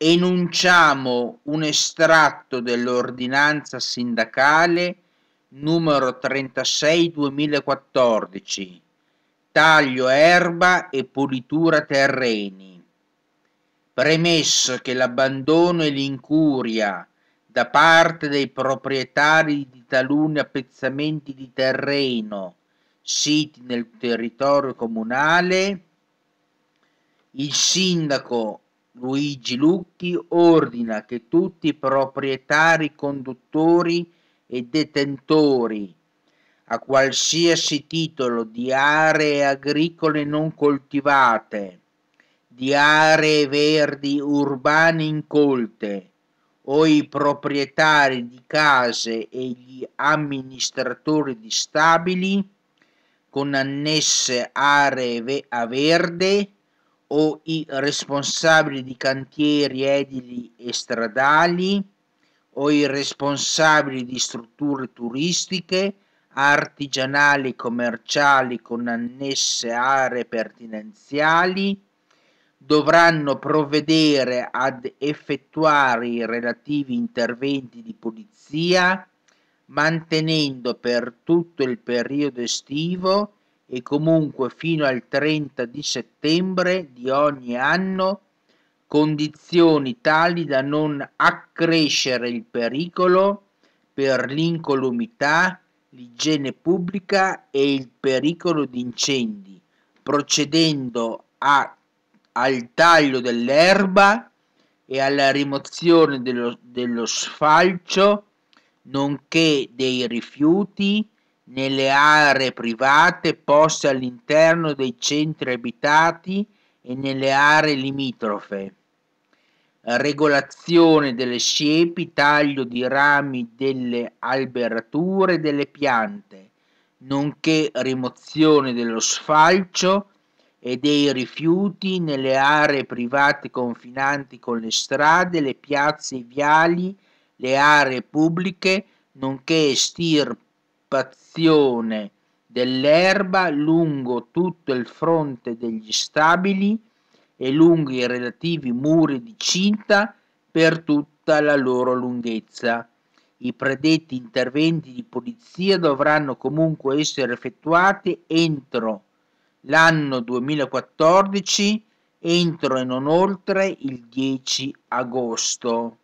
enunciamo un estratto dell'ordinanza sindacale numero 36 2014 taglio erba e pulitura terreni premesso che l'abbandono e l'incuria da parte dei proprietari di taluni appezzamenti di terreno siti nel territorio comunale il sindaco Luigi Lucchi ordina che tutti i proprietari, conduttori e detentori a qualsiasi titolo di aree agricole non coltivate, di aree verdi urbane incolte o i proprietari di case e gli amministratori di stabili con annesse aree a verde o i responsabili di cantieri edili e stradali o i responsabili di strutture turistiche, artigianali e commerciali con annesse aree pertinenziali dovranno provvedere ad effettuare i relativi interventi di pulizia mantenendo per tutto il periodo estivo e comunque fino al 30 di settembre di ogni anno condizioni tali da non accrescere il pericolo per l'incolumità, l'igiene pubblica e il pericolo di incendi, procedendo a, al taglio dell'erba e alla rimozione dello, dello sfalcio, nonché dei rifiuti, nelle aree private, poste all'interno dei centri abitati e nelle aree limitrofe. Regolazione delle siepi, taglio di rami delle alberature e delle piante, nonché rimozione dello sfalcio e dei rifiuti nelle aree private confinanti con le strade, le piazze, i viali, le aree pubbliche, nonché estirpe occupazione dell'erba lungo tutto il fronte degli stabili e lungo i relativi muri di cinta per tutta la loro lunghezza. I predetti interventi di pulizia dovranno comunque essere effettuati entro l'anno 2014, entro e non oltre il 10 agosto.